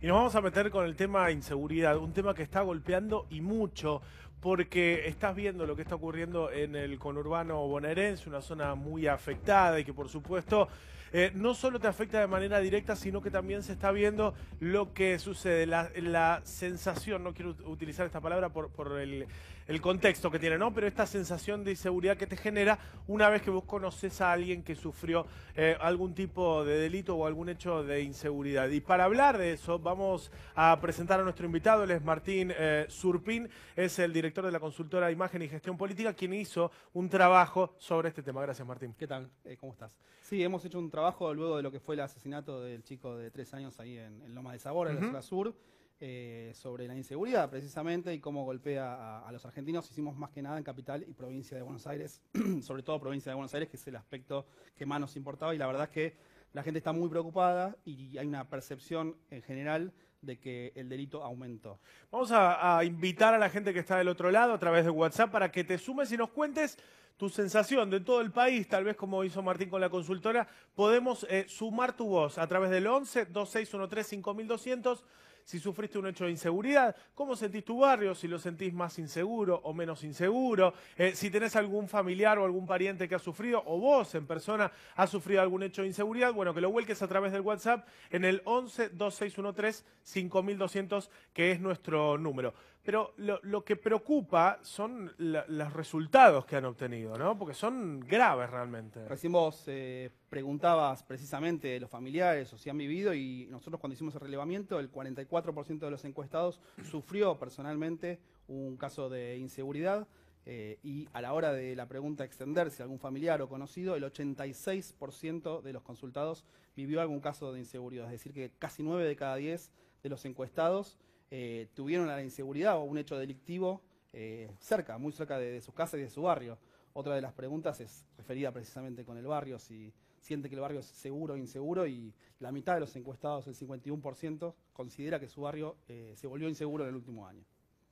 Y nos vamos a meter con el tema inseguridad, un tema que está golpeando y mucho, porque estás viendo lo que está ocurriendo en el conurbano bonaerense, una zona muy afectada y que por supuesto eh, no solo te afecta de manera directa, sino que también se está viendo lo que sucede, la, sensación, no quiero utilizar esta palabra por el el contexto que tiene, ¿no? Pero esta sensación de inseguridad que te genera una vez que vos conoces a alguien que sufrió eh, algún tipo de delito o algún hecho de inseguridad. Y para hablar de eso, vamos a presentar a nuestro invitado, él es Martín Surpin, eh, es el director de la consultora Imagen y Gestión Política, quien hizo un trabajo sobre este tema. Gracias, Martín. ¿Qué tal? Eh, ¿Cómo estás? Sí, hemos hecho un trabajo luego de lo que fue el asesinato del chico de tres años ahí en, Loma Lomas de Sabor, en la zona sur eh, sobre la inseguridad precisamente y cómo golpea a, los argentinos. Hicimos más que nada en Capital y Provincia de Buenos Aires, sobre todo Provincia de Buenos Aires, que es el aspecto que más nos importaba y la verdad es que la gente está muy preocupada y hay una percepción en general de que el delito aumentó. Vamos a, invitar a la gente que está del otro lado a través de WhatsApp para que te sumes y nos cuentes tu sensación de todo el país, tal vez como hizo Martín con la consultora, podemos eh, sumar tu voz a través del 11 2613 5200 si sufriste un hecho de inseguridad, cómo sentís tu barrio, si lo sentís más inseguro o menos inseguro, eh, si tenés algún familiar o algún pariente que ha sufrido o vos en persona has sufrido algún hecho de inseguridad, bueno, que lo vuelques a través del WhatsApp en el 11 2613 5200 que es nuestro número. Pero lo, que preocupa son los resultados que han obtenido, ¿no? Porque son graves realmente. Recién vos eh, preguntabas precisamente de los familiares o si han vivido y nosotros cuando hicimos el relevamiento, el 44% de los encuestados sufrió personalmente un caso de inseguridad eh, y a la hora de la pregunta extenderse si algún familiar o conocido, el 86% de los consultados vivió algún caso de inseguridad, es decir que casi 9 de cada 10 de los encuestados eh, tuvieron la inseguridad o un hecho delictivo eh, cerca, muy cerca de, sus casas y de su barrio. Otra de las preguntas es referida precisamente con el barrio, si siente que el barrio es seguro o inseguro, y la mitad de los encuestados, el 51%, considera que su barrio eh, se volvió inseguro en el último año.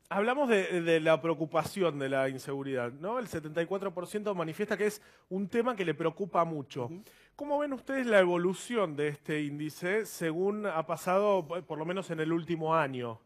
Hablamos de, la preocupación de la inseguridad, ¿no? El 74% manifiesta que es un tema que le preocupa mucho. ¿Cómo ven ustedes la evolución de este índice según ha pasado, por lo menos en el último año?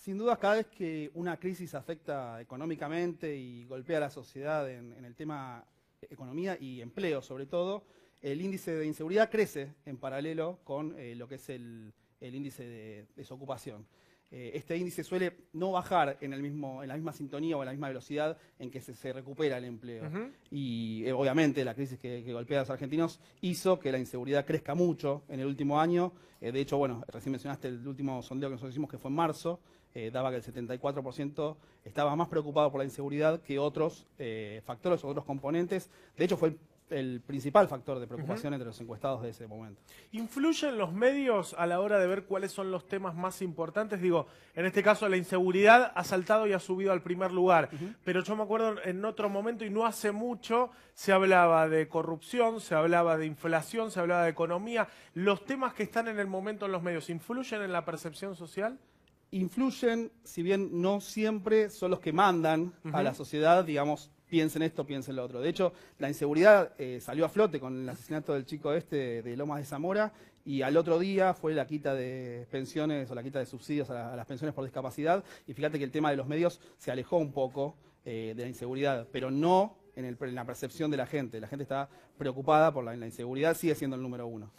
Sin duda, cada vez que una crisis afecta económicamente y golpea a la sociedad en, el tema economía y empleo, sobre todo, el índice de inseguridad crece en paralelo con eh, lo que es el, índice de desocupación. Eh, este índice suele no bajar en, el mismo, en la misma sintonía o en la misma velocidad en que se, recupera el empleo. Y eh, obviamente la crisis que, que, golpea a los argentinos hizo que la inseguridad crezca mucho en el último año. de hecho, bueno, recién mencionaste el último sondeo que nosotros hicimos que fue en marzo, eh, daba que el 74% estaba más preocupado por la inseguridad que otros eh, factores otros componentes. De hecho, fue el, principal factor de preocupación entre los encuestados de ese momento. ¿Influyen los medios a la hora de ver cuáles son los temas más importantes? Digo, en este caso la inseguridad ha saltado y ha subido al primer lugar, pero yo me acuerdo en otro momento y no hace mucho se hablaba de corrupción, se hablaba de inflación, se hablaba de economía. ¿Los temas que están en el momento en los medios influyen en la percepción social? influyen, si bien no siempre son los que mandan a la sociedad, digamos, piensen esto, piensen lo otro. De hecho, la inseguridad eh, salió a flote con el asesinato del chico este de Lomas de Zamora y al otro día fue la quita de pensiones o la quita de subsidios a, las pensiones por discapacidad y fíjate que el tema de los medios se alejó un poco eh, de la inseguridad, pero no en, la percepción de la gente. La gente está preocupada por la inseguridad, sigue siendo el número uno.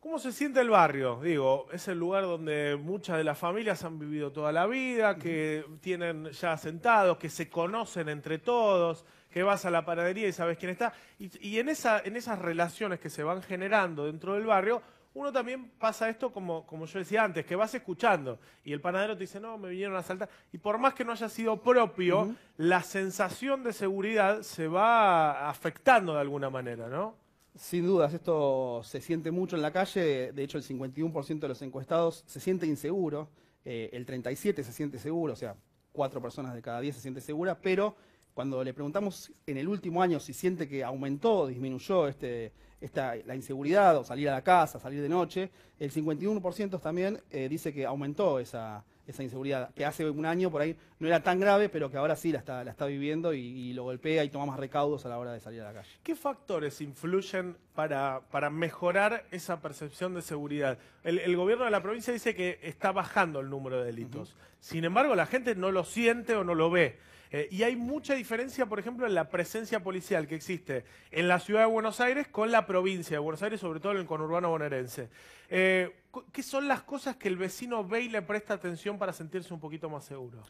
¿Cómo se siente el barrio? Digo, es el lugar donde muchas de las familias han vivido toda la vida, que tienen ya sentados, que se conocen entre todos, que vas a la panadería y sabes quién está. Y, en, esa, en esas relaciones que se van generando dentro del barrio, uno también pasa esto como, yo decía antes, que vas escuchando y el panadero te dice, no, me vinieron a saltar. Y por más que no haya sido propio, la sensación de seguridad se va afectando de alguna manera, ¿no? Sin dudas, esto se siente mucho en la calle. De hecho, el 51% de los encuestados se siente inseguro, eh, el 37% se siente seguro, o sea, cuatro personas de cada diez se siente segura, pero cuando le preguntamos en el último año si siente que aumentó o disminuyó este, esta, la inseguridad o salir a la casa, salir de noche, el 51% también eh, dice que aumentó esa, esa inseguridad, que hace un año por ahí no era tan grave, pero que ahora sí la está, la está viviendo y, lo golpea y toma más recaudos a la hora de salir a la calle. ¿Qué factores influyen para, mejorar esa percepción de seguridad? El, gobierno de la provincia dice que está bajando el número de delitos, sin embargo la gente no lo siente o no lo ve. Eh, y hay mucha diferencia, por ejemplo, en la presencia policial que existe en la ciudad de Buenos Aires con la provincia de Buenos Aires, sobre todo en el conurbano bonaerense. Eh, ¿Qué son las cosas que el vecino ve y le presta atención para sentirse un poquito más seguro?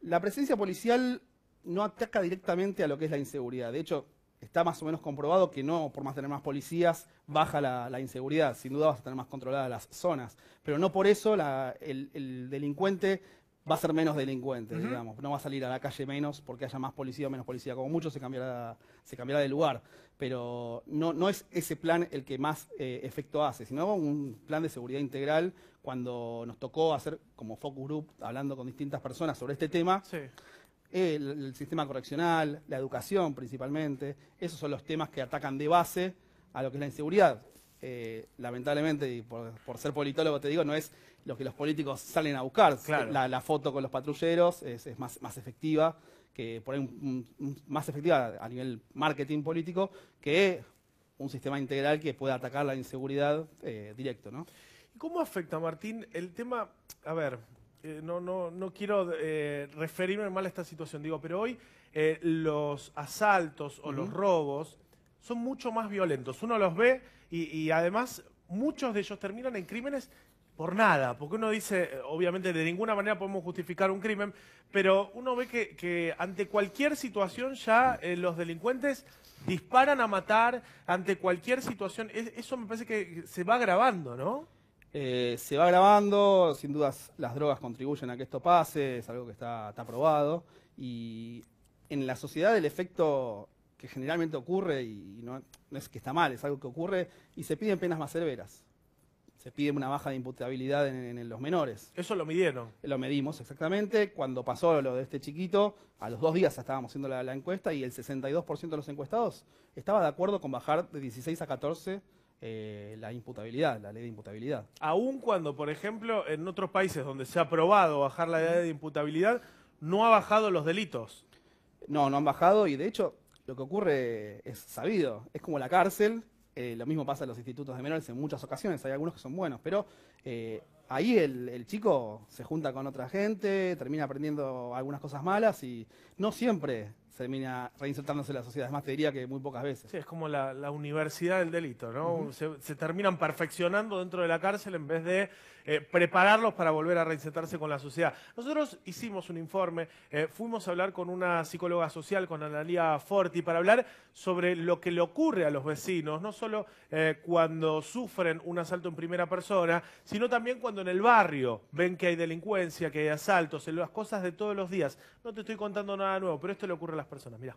La presencia policial no ataca directamente a lo que es la inseguridad. De hecho, está más o menos comprobado que no, por más tener más policías, baja la, inseguridad. Sin duda vas a tener más controladas las zonas. Pero no por eso el, delincuente va a ser menos delincuente, digamos. No va a salir a la calle menos porque haya más policía o menos policía. Como mucho se cambiará, se cambiará de lugar. Pero no, no es ese plan el que más eh, efecto hace, sino un plan de seguridad integral. Cuando nos tocó hacer como focus group, hablando con distintas personas sobre este tema, el sistema correccional, la educación principalmente, esos son los temas que atacan de base a lo que es la inseguridad. Eh, lamentablemente, y por, ser politólogo te digo, no es lo que los políticos salen a buscar. La, foto con los patrulleros es, más, efectiva, que más efectiva a nivel marketing político, que un sistema integral que pueda atacar la inseguridad eh, directo. ¿no? ¿Cómo afecta, Martín, el tema? A ver, eh, no, quiero referirme mal a esta situación, digo, pero hoy los asaltos o los robos son mucho más violentos. Uno los ve y, además muchos de ellos terminan en crímenes por nada, porque uno dice, eh, obviamente de ninguna manera podemos justificar un crimen, pero uno ve que, ante cualquier situación ya eh, los delincuentes disparan a matar, ante cualquier situación, eso me parece que se va grabando, ¿no? Eh, se va grabando, sin dudas las drogas contribuyen a que esto pase, es algo que está, está probado, y en la sociedad el efecto que generalmente ocurre y no, es que está mal, es algo que ocurre, y se piden penas más severas. Se pide una baja de imputabilidad en, los menores. Eso lo midieron. Lo medimos, exactamente. Cuando pasó lo de este chiquito, a los dos días estábamos haciendo la, encuesta y el 62% de los encuestados estaba de acuerdo con bajar de 16 a 14 eh, la imputabilidad, la ley de imputabilidad. Aún cuando, por ejemplo, en otros países donde se ha aprobado bajar la ley de imputabilidad, no ha bajado los delitos. No, no han bajado y de hecho lo que ocurre es sabido, es como la cárcel, eh, lo mismo pasa en los institutos de menores en muchas ocasiones, hay algunos que son buenos, pero eh, ahí el, chico se junta con otra gente, termina aprendiendo algunas cosas malas y no siempre termina reinsertándose en la sociedad. Es más, te diría que muy pocas veces. Sí, es como la, universidad del delito, ¿no? se, terminan perfeccionando dentro de la cárcel en vez de eh, prepararlos para volver a reinsertarse con la sociedad. Nosotros hicimos un informe, eh, fuimos a hablar con una psicóloga social, con Analia Forti, para hablar sobre lo que le ocurre a los vecinos, no solo eh, cuando sufren un asalto en primera persona, sino también cuando en el barrio ven que hay delincuencia, que hay asaltos, en las cosas de todos los días. No te estoy contando nada nuevo, pero esto le ocurre a las personas. Mira.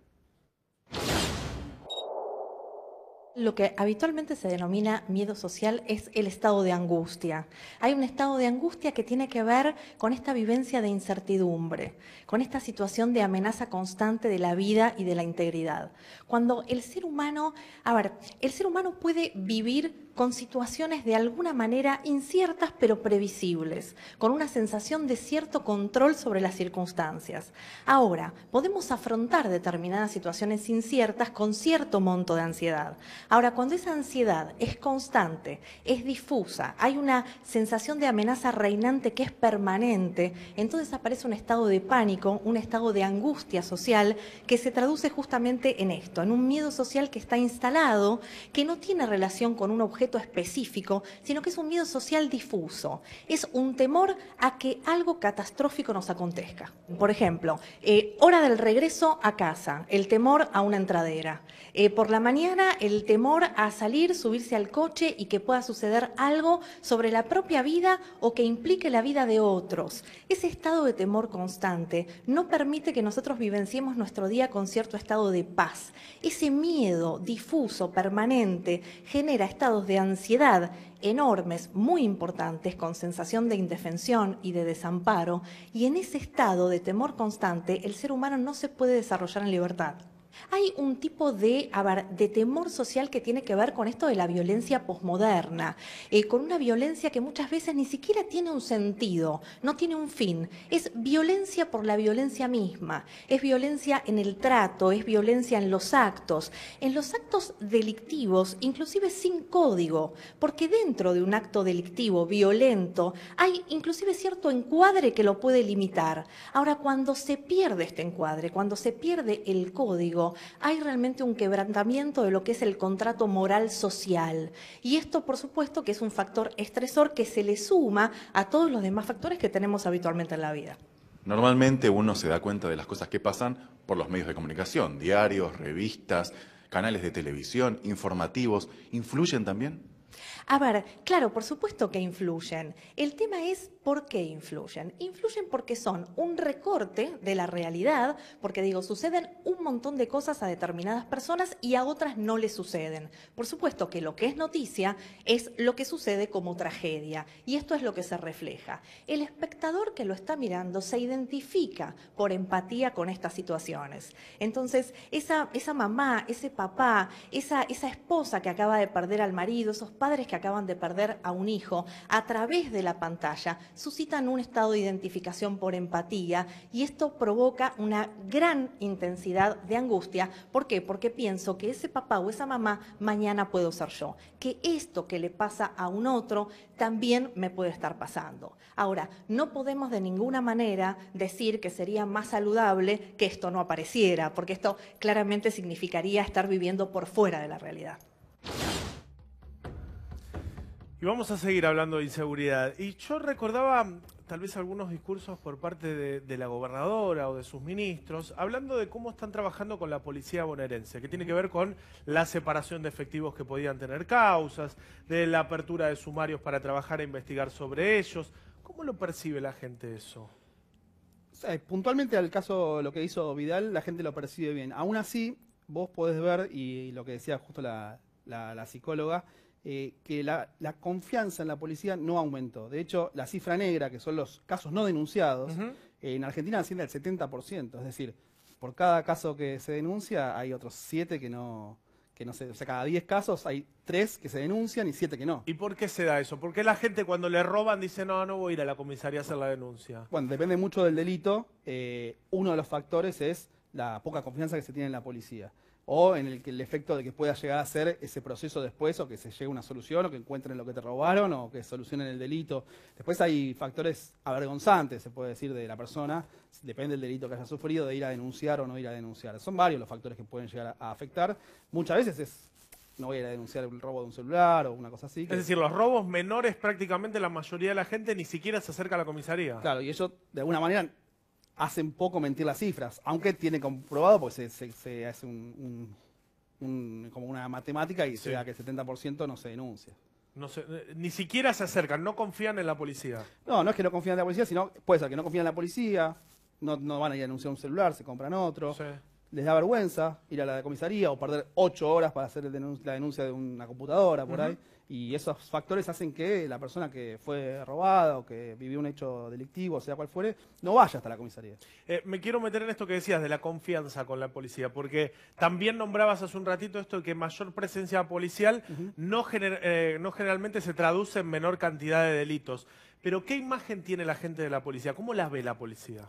Lo que habitualmente se denomina miedo social es el estado de angustia. Hay un estado de angustia que tiene que ver con esta vivencia de incertidumbre, con esta situación de amenaza constante de la vida y de la integridad. Cuando el ser humano, a ver, el ser humano puede vivir con situaciones de alguna manera inciertas pero previsibles, con una sensación de cierto control sobre las circunstancias. Ahora, podemos afrontar determinadas situaciones inciertas con cierto monto de ansiedad. Ahora, cuando esa ansiedad es constante, es difusa, hay una sensación de amenaza reinante que es permanente, entonces aparece un estado de pánico, un estado de angustia social que se traduce justamente en esto, en un miedo social que está instalado, que no tiene relación con un objeto específico, sino que es un miedo social difuso. Es un temor a que algo catastrófico nos acontezca. Por ejemplo, eh, hora del regreso a casa, el temor a una entradera. Eh, por la mañana, el temor a salir, subirse al coche y que pueda suceder algo sobre la propia vida o que implique la vida de otros. Ese estado de temor constante no permite que nosotros vivenciemos nuestro día con cierto estado de paz. Ese miedo difuso, permanente, genera estados de ansiedad enormes, muy importantes, con sensación de indefensión y de desamparo, y en ese estado de temor constante el ser humano no se puede desarrollar en libertad hay un tipo de, temor social que tiene que ver con esto de la violencia posmoderna, eh, con una violencia que muchas veces ni siquiera tiene un sentido, no tiene un fin. Es violencia por la violencia misma, es violencia en el trato, es violencia en los actos, en los actos delictivos, inclusive sin código, porque dentro de un acto delictivo violento hay inclusive cierto encuadre que lo puede limitar. Ahora, cuando se pierde este encuadre, cuando se pierde el código, hay realmente un quebrantamiento de lo que es el contrato moral social. Y esto, por supuesto, que es un factor estresor que se le suma a todos los demás factores que tenemos habitualmente en la vida. Normalmente uno se da cuenta de las cosas que pasan por los medios de comunicación, diarios, revistas, canales de televisión, informativos, ¿influyen también? A ver, claro, por supuesto que influyen. El tema es por qué influyen. Influyen porque son un recorte de la realidad, porque digo, suceden un montón de cosas a determinadas personas y a otras no les suceden. Por supuesto que lo que es noticia es lo que sucede como tragedia y esto es lo que se refleja. El espectador que lo está mirando se identifica por empatía con estas situaciones. Entonces, esa, esa mamá, ese papá, esa, esa esposa que acaba de perder al marido, esos padres que acaban de perder a un hijo a través de la pantalla suscitan un estado de identificación por empatía y esto provoca una gran intensidad de angustia. ¿Por qué? Porque pienso que ese papá o esa mamá mañana puedo ser yo, que esto que le pasa a un otro también me puede estar pasando. Ahora, no podemos de ninguna manera decir que sería más saludable que esto no apareciera, porque esto claramente significaría estar viviendo por fuera de la realidad. Y vamos a seguir hablando de inseguridad. Y yo recordaba mm, tal vez algunos discursos por parte de, la gobernadora o de sus ministros, hablando de cómo están trabajando con la policía bonaerense, que tiene que ver con la separación de efectivos que podían tener causas, de la apertura de sumarios para trabajar e investigar sobre ellos. ¿Cómo lo percibe la gente eso? puntualmente al caso, lo que hizo Vidal, la gente lo percibe bien. Aún así, vos podés ver, y, lo que decía justo la psicóloga, eh, que la, confianza en la policía no aumentó. De hecho, la cifra negra, que son los casos no denunciados, en Argentina asciende al 70%. Es decir, por cada caso que se denuncia hay otros 7 que no, que no se, o sea, cada 10 casos hay 3 que se denuncian y 7 que no. ¿Y por qué se da eso? ¿Por qué la gente cuando le roban dice, no, no voy a ir a la comisaría a hacer la denuncia? Bueno, depende mucho del delito. Eh, uno de los factores es la poca confianza que se tiene en la policía o en el, que el efecto de que pueda llegar a ser ese proceso después, o que se llegue a una solución, o que encuentren lo que te robaron, o que solucionen el delito. Después hay factores avergonzantes, se puede decir, de la persona, depende del delito que haya sufrido, de ir a denunciar o no ir a denunciar. Son varios los factores que pueden llegar a afectar. Muchas veces es no voy a ir a denunciar el robo de un celular o una cosa así. Es decir, los robos menores prácticamente la mayoría de la gente ni siquiera se acerca a la comisaría. Claro, y eso de alguna manera hacen poco mentir las cifras, aunque tiene comprobado, porque se, hace un, como una matemática y se da que el 70% no se denuncia. No eh, ni siquiera se acercan, no confían en la policía. No, no es que no confían en la policía, sino puede ser que no confían en la policía, no, no van a ir a denunciar un celular, se compran otro, les da vergüenza ir a la comisaría o perder ocho horas para hacer la denuncia de una computadora por ahí. Y esos factores hacen que la persona que fue robada o que vivió un hecho delictivo, sea cual fuere, no vaya hasta la comisaría. Eh, me quiero meter en esto que decías de la confianza con la policía, porque también nombrabas hace un ratito esto de que mayor presencia policial no, eh, no generalmente se traduce en menor cantidad de delitos. Pero ¿qué imagen tiene la gente de la policía? ¿Cómo la ve la policía?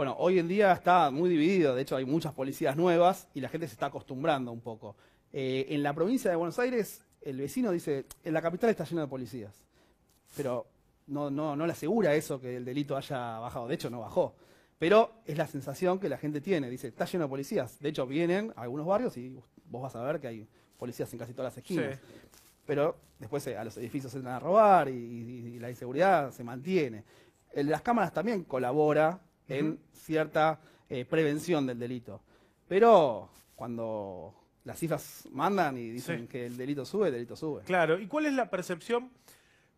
Bueno, hoy en día está muy dividido, de hecho hay muchas policías nuevas y la gente se está acostumbrando un poco. Eh, en la provincia de Buenos Aires, el vecino dice, en la capital está lleno de policías, pero no, no, no le asegura eso que el delito haya bajado, de hecho no bajó. Pero es la sensación que la gente tiene, dice, está lleno de policías. De hecho, vienen a algunos barrios y vos vas a ver que hay policías en casi todas las esquinas. Pero después eh, a los edificios se entran a robar y, la inseguridad se mantiene. El, las cámaras también colabora en cierta eh, prevención del delito. Pero cuando las cifras mandan y dicen que el delito sube, el delito sube. Claro, ¿y cuál es la percepción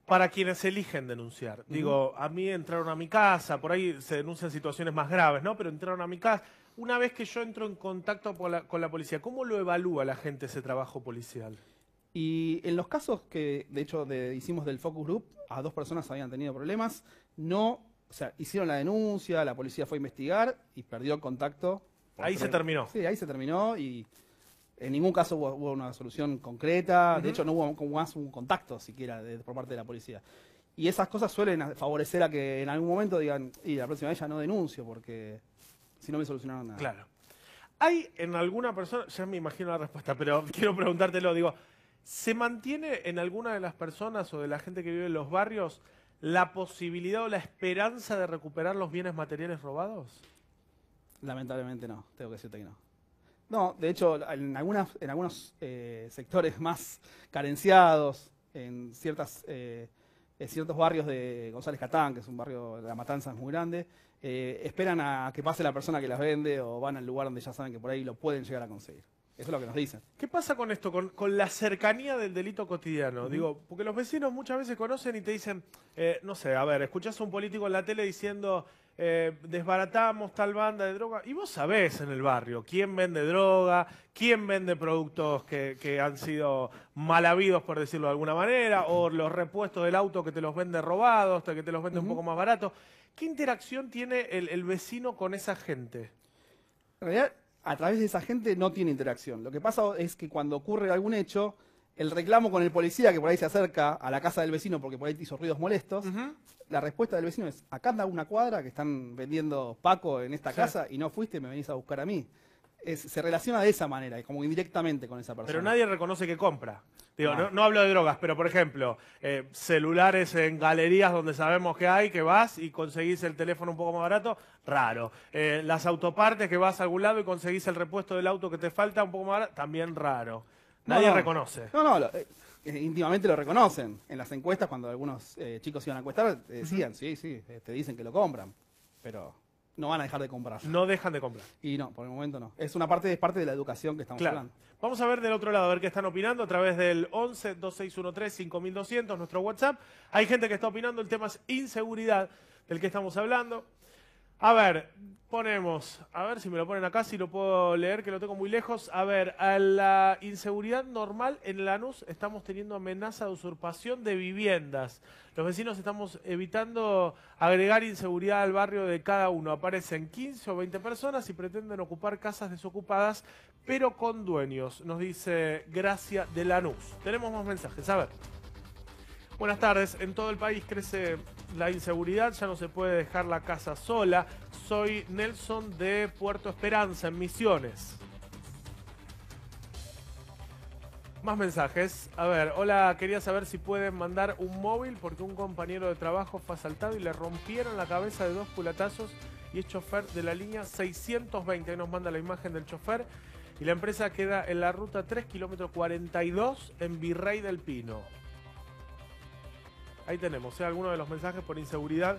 para quienes eligen denunciar? Digo, a mí entraron a mi casa, por ahí se denuncian situaciones más graves, ¿no? Pero entraron a mi casa. Una vez que yo entro en contacto con la, policía, ¿cómo lo evalúa la gente ese trabajo policial? Y en los casos que, de hecho, hicimos del focus group, a dos personas habían tenido problemas, no o sea, hicieron la denuncia, la policía fue a investigar y perdió contacto. Ahí se terminó. Sí, ahí se terminó y en ningún caso hubo, una solución concreta. De hecho, no hubo más un contacto siquiera por parte de la policía. Y esas cosas suelen favorecer a que en algún momento digan, y la próxima vez ya no denuncio porque si no me solucionaron nada. Claro. ¿Hay en alguna persona, ya me imagino la respuesta, pero quiero preguntártelo, digo, ¿se mantiene en alguna de las personas o de la gente que vive en los barrios la posibilidad o la esperanza de recuperar los bienes materiales robados? Lamentablemente no, tengo que decirte que no. No, de hecho, en, en algunos eh, sectores más carenciados, en, ciertas, eh, en ciertos barrios de González Catán, que es un barrio, de la matanza es muy grande, eh, esperan a que pase la persona que las vende o van al lugar donde ya saben que por ahí lo pueden llegar a conseguir. Eso es lo que nos dicen. ¿Qué pasa con esto, con, la cercanía del delito cotidiano? Digo, porque los vecinos muchas veces conocen y te dicen, eh, no sé, a ver, escuchás a un político en la tele diciendo, eh, desbaratamos tal banda de droga, y vos sabés en el barrio quién vende droga, quién vende productos que, han sido mal habidos, por decirlo de alguna manera, o los repuestos del auto que te los vende robados, que te los vende un poco más baratos. ¿Qué interacción tiene el, el vecino con esa gente? En a través de esa gente no tiene interacción. Lo que pasa es que cuando ocurre algún hecho, el reclamo con el policía que por ahí se acerca a la casa del vecino porque por ahí hizo ruidos molestos, la respuesta del vecino es, acá anda una cuadra que están vendiendo Paco en esta casa y no fuiste, me venís a buscar a mí se relaciona de esa manera, como indirectamente con esa persona. Pero nadie reconoce que compra. Digo, no, hablo de drogas, pero por ejemplo, eh, celulares en galerías donde sabemos que hay, que vas y conseguís el teléfono un poco más barato, raro. Eh, las autopartes que vas a algún lado y conseguís el repuesto del auto que te falta un poco más barato, también raro. Nadie reconoce. No, no, eh, íntimamente lo reconocen. En las encuestas, cuando algunos chicos iban a encuestar, decían, sí, sí, te dicen que lo compran. Pero no van a dejar de comprar. No dejan de comprar. Y no, por el momento no. Es una parte, es parte de la educación que estamos hablando. Vamos a ver del otro lado, a ver qué están opinando a través del 11 2613 5200, nuestro WhatsApp. Hay gente que está opinando, el tema es inseguridad del que estamos hablando. A ver, ponemos, a ver si me lo ponen acá, si lo puedo leer, que lo tengo muy lejos. A ver, a la inseguridad normal en Lanús estamos teniendo amenaza de usurpación de viviendas. Los vecinos estamos evitando agregar inseguridad al barrio de cada uno. Aparecen 15 o 20 personas y pretenden ocupar casas desocupadas, pero con dueños, nos dice Gracia de Lanús. Tenemos más mensajes, a ver. Buenas tardes. En todo el país crece la inseguridad, ya no se puede dejar la casa sola. Soy Nelson de Puerto Esperanza, en Misiones. Más mensajes. A ver, hola, quería saber si pueden mandar un móvil porque un compañero de trabajo fue asaltado y le rompieron la cabeza de dos culatazos y es chofer de la línea 620. Ahí nos manda la imagen del chofer. Y la empresa queda en la ruta 3, kilómetro 42, en Virrey del Pino. Ahí tenemos ¿eh? algunos de los mensajes por inseguridad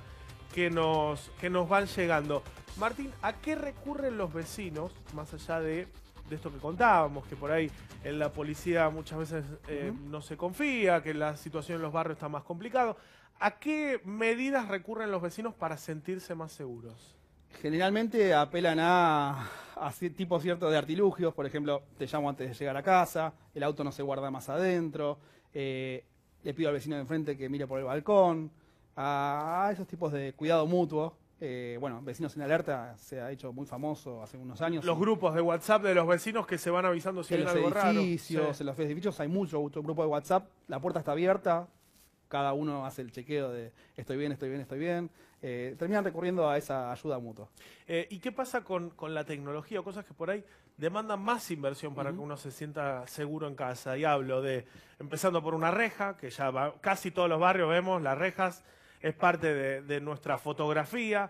que nos, que nos van llegando. Martín, ¿a qué recurren los vecinos, más allá de, esto que contábamos, que por ahí en la policía muchas veces eh, no se confía, que la situación en los barrios está más complicada? ¿A qué medidas recurren los vecinos para sentirse más seguros? Generalmente apelan a, a tipos ciertos de artilugios, por ejemplo, te llamo antes de llegar a casa, el auto no se guarda más adentro, eh, le pido al vecino de enfrente que mire por el balcón, a, esos tipos de cuidado mutuo. Eh, bueno, Vecinos en Alerta se ha hecho muy famoso hace unos años. Los grupos de WhatsApp de los vecinos que se van avisando si hay algo raro. En los edificios, en los edificios hay muchos grupos de WhatsApp, la puerta está abierta, cada uno hace el chequeo de estoy bien, estoy bien, estoy bien, eh, terminan recurriendo a esa ayuda mutua. Eh, ¿Y qué pasa con, la tecnología o cosas que por ahí demandan más inversión para que uno se sienta seguro en casa? Y hablo de, empezando por una reja, que ya casi todos los barrios vemos, las rejas es parte de nuestra fotografía,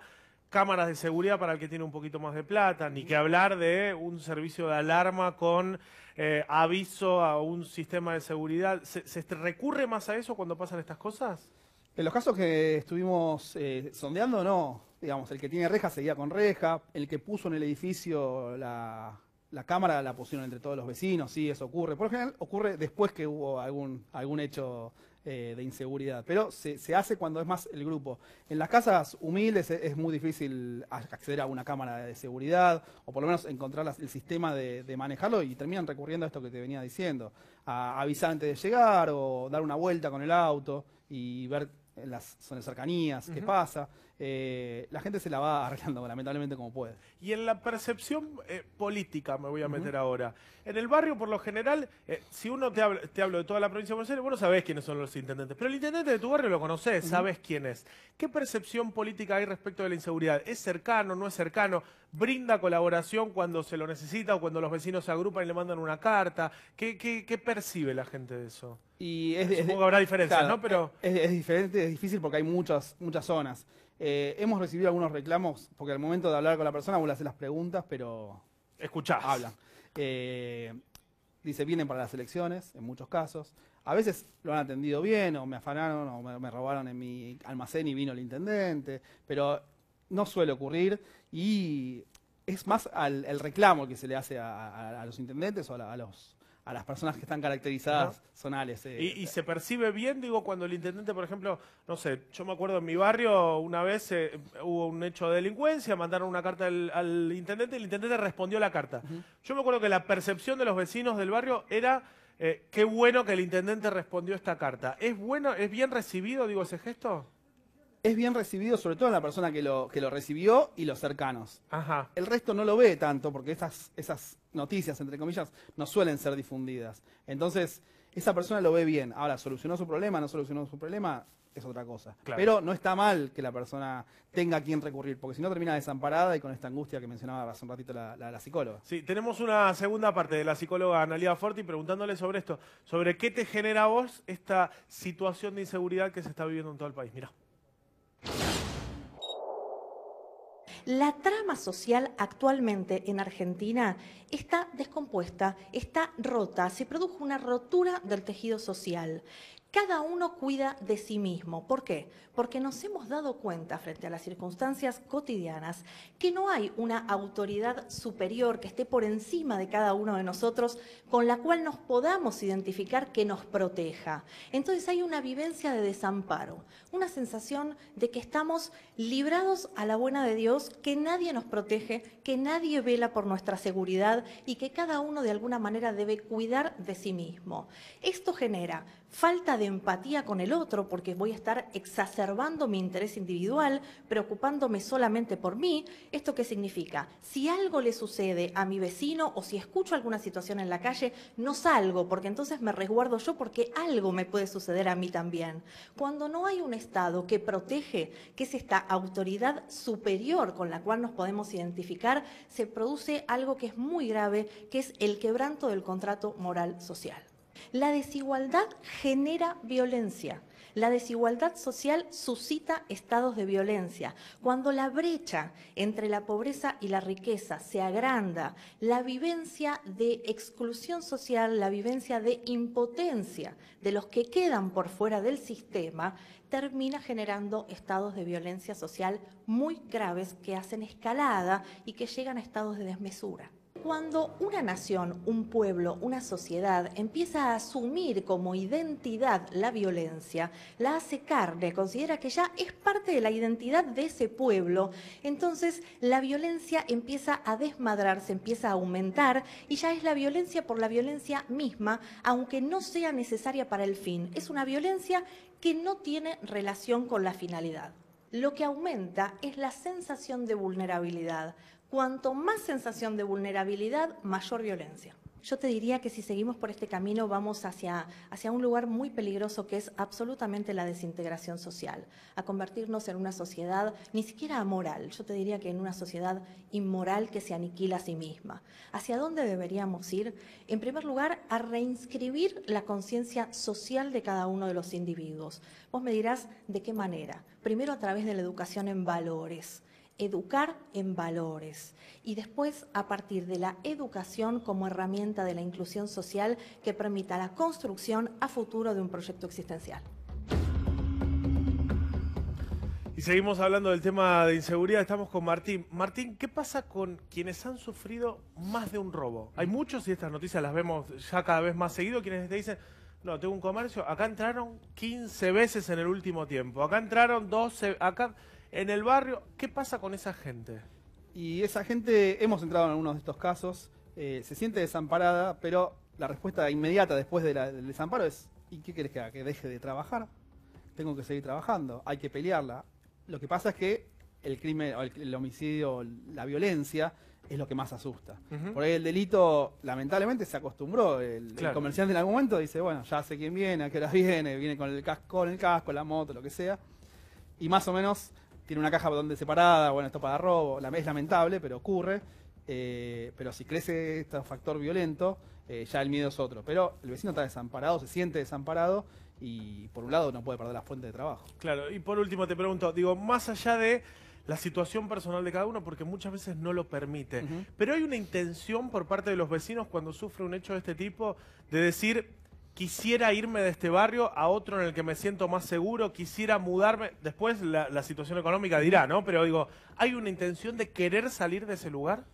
cámaras de seguridad para el que tiene un poquito más de plata, ni que hablar de un servicio de alarma con eh, aviso a un sistema de seguridad. ¿Se, recurre más a eso cuando pasan estas cosas? En los casos que estuvimos eh, sondeando, no. Digamos, el que tiene reja seguía con reja, el que puso en el edificio la, la cámara la pusieron entre todos los vecinos, sí, eso ocurre. Por lo general ocurre después que hubo algún, algún hecho eh, de inseguridad. Pero se, hace cuando es más el grupo. En las casas humildes e, es, muy difícil acceder a una cámara de seguridad o por lo menos encontrar el sistema de, manejarlo y terminan recurriendo a esto que te venía diciendo, a avisar antes de llegar o dar una vuelta con el auto y ver en las, son cercanías, qué pasa. Eh, la gente se la va arreglando, lamentablemente, como puede. Y en la percepción eh, política me voy a meter ahora. En el barrio, por lo general, eh, si uno te, habla de toda la provincia de Buenos Aires, no quiénes son los intendentes, pero el intendente de tu barrio lo conoces sabes quién es. ¿Qué percepción política hay respecto de la inseguridad? ¿Es cercano, no es cercano? ¿Brinda colaboración cuando se lo necesita o cuando los vecinos se agrupan y le mandan una carta? ¿Qué, percibe la gente de eso? Y es, Supongo habrá ¿no? Pero... Es, es, diferente, es difícil porque hay muchas, muchas zonas. Eh, hemos recibido algunos reclamos, porque al momento de hablar con la persona vos a hacer las preguntas, pero... Escuchás. Hablan. Eh, dice, vienen para las elecciones, en muchos casos. A veces lo han atendido bien, o me afanaron, o me, robaron en mi almacén y vino el intendente, pero no suele ocurrir y es más al, el reclamo que se le hace a, los intendentes o a los a las personas que están caracterizadas zonales. Eh. ¿Y, se percibe bien, digo, cuando el intendente, por ejemplo, no sé, yo me acuerdo en mi barrio una vez eh, hubo un hecho de delincuencia, mandaron una carta al, intendente y el intendente respondió la carta. Yo me acuerdo que la percepción de los vecinos del barrio era... Eh, qué bueno que el intendente respondió esta carta. ¿Es bueno, es bien recibido, digo, ese gesto? es bien recibido, sobre todo en la persona que lo, recibió y los cercanos. El resto no lo ve tanto porque esas, noticias, entre comillas, no suelen ser difundidas. Entonces, esa persona lo ve bien. Ahora, ¿solucionó su problema? ¿No solucionó su problema? Es otra cosa. Pero no está mal que la persona tenga a quien recurrir, porque si no termina desamparada y con esta angustia que mencionaba hace un ratito la, psicóloga. Sí, tenemos una segunda parte de la psicóloga Analia Forti preguntándole sobre esto, sobre qué te genera a vos esta situación de inseguridad que se está viviendo en todo el país. Mira. La trama social actualmente en Argentina está descompuesta, está rota, se produjo una rotura del tejido social cada uno cuida de sí mismo. ¿Por qué? Porque nos hemos dado cuenta frente a las circunstancias cotidianas que no hay una autoridad superior que esté por encima de cada uno de nosotros con la cual nos podamos identificar que nos proteja. Entonces hay una vivencia de desamparo, una sensación de que estamos librados a la buena de Dios, que nadie nos protege, que nadie vela por nuestra seguridad y que cada uno de alguna manera debe cuidar de sí mismo. Esto genera falta de empatía con el otro porque voy a estar exacerbando mi interés individual, preocupándome solamente por mí. ¿Esto qué significa? Si algo le sucede a mi vecino o si escucho alguna situación en la calle, no salgo porque entonces me resguardo yo porque algo me puede suceder a mí también. Cuando no hay un Estado que protege, que es esta autoridad superior con la cual nos podemos identificar, se produce algo que es muy grave, que es el quebranto del contrato moral social. La desigualdad genera violencia. La desigualdad social suscita estados de violencia. Cuando la brecha entre la pobreza y la riqueza se agranda, la vivencia de exclusión social, la vivencia de impotencia de los que quedan por fuera del sistema, termina generando estados de violencia social muy graves que hacen escalada y que llegan a estados de desmesura. Cuando una nación, un pueblo, una sociedad empieza a asumir como identidad la violencia, la hace carne, considera que ya es parte de la identidad de ese pueblo, entonces la violencia empieza a desmadrarse, empieza a aumentar y ya es la violencia por la violencia misma, aunque no sea necesaria para el fin. Es una violencia que no tiene relación con la finalidad lo que aumenta es la sensación de vulnerabilidad. Cuanto más sensación de vulnerabilidad, mayor violencia. Yo te diría que si seguimos por este camino vamos hacia, hacia un lugar muy peligroso que es absolutamente la desintegración social, a convertirnos en una sociedad ni siquiera amoral, yo te diría que en una sociedad inmoral que se aniquila a sí misma. ¿Hacia dónde deberíamos ir? En primer lugar, a reinscribir la conciencia social de cada uno de los individuos. Vos me dirás de qué manera. Primero a través de la educación en valores educar en valores y después a partir de la educación como herramienta de la inclusión social que permita la construcción a futuro de un proyecto existencial. Y seguimos hablando del tema de inseguridad, estamos con Martín. Martín, ¿qué pasa con quienes han sufrido más de un robo? Hay muchos y estas noticias las vemos ya cada vez más seguido, quienes te dicen, no, tengo un comercio, acá entraron 15 veces en el último tiempo, acá entraron 12, acá en el barrio. ¿Qué pasa con esa gente? Y esa gente, hemos entrado en algunos de estos casos, eh, se siente desamparada, pero la respuesta inmediata después del desamparo es, ¿y qué querés que haga? ¿Que deje de trabajar? Tengo que seguir trabajando, hay que pelearla. Lo que pasa es que el crimen, el, homicidio, la violencia, es lo que más asusta. Por ahí el delito, lamentablemente, se acostumbró. El, comerciante en algún momento dice, bueno, ya sé quién viene, a qué hora viene, viene con el casco, con el casco, la moto, lo que sea. Y más o menos tiene una caja donde separada, bueno, esto para robo, es lamentable, pero ocurre. Eh, pero si crece este factor violento, eh, ya el miedo es otro. Pero el vecino está desamparado, se siente desamparado y por un lado no puede perder la fuente de trabajo. Claro, y por último te pregunto, digo, más allá de la situación personal de cada uno, porque muchas veces no lo permite, pero hay una intención por parte de los vecinos cuando sufre un hecho de este tipo de decir, quisiera irme de este barrio a otro en el que me siento más seguro, quisiera mudarme. Después la, situación económica dirá, ¿no? Pero digo, ¿hay una intención de querer salir de ese lugar?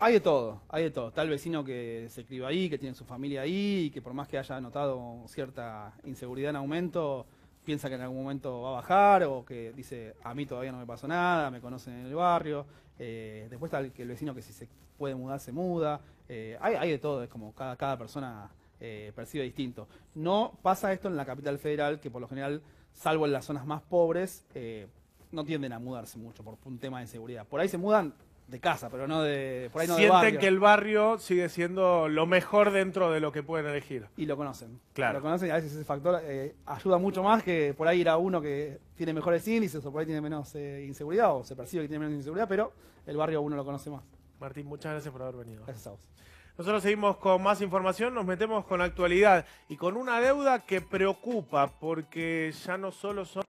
Hay de todo, hay de todo. Tal vecino que se crió ahí, que tiene su familia ahí, y que por más que haya notado cierta inseguridad en aumento, piensa que en algún momento va a bajar o que dice, a mí todavía no me pasó nada, me conocen en el barrio. Eh, después está el, el, vecino que si se puede mudar, se muda. Eh, hay, de todo, es como cada, cada persona eh, percibe distinto. No pasa esto en la capital federal, que por lo general, salvo en las zonas más pobres, eh, no tienden a mudarse mucho por un tema de seguridad. Por ahí se mudan de casa, pero no de. Por Sienten que el barrio sigue siendo lo mejor dentro de lo que pueden elegir. Y lo conocen. Claro. Lo conocen y a veces ese factor eh, ayuda mucho más que por ahí ir a uno que tiene mejores índices o por ahí tiene menos inseguridad o se percibe que tiene menos inseguridad, pero el barrio uno lo conoce más. Martín, muchas gracias por haber venido. Gracias a vos. Nosotros seguimos con más información, nos metemos con actualidad y con una deuda que preocupa porque ya no solo son...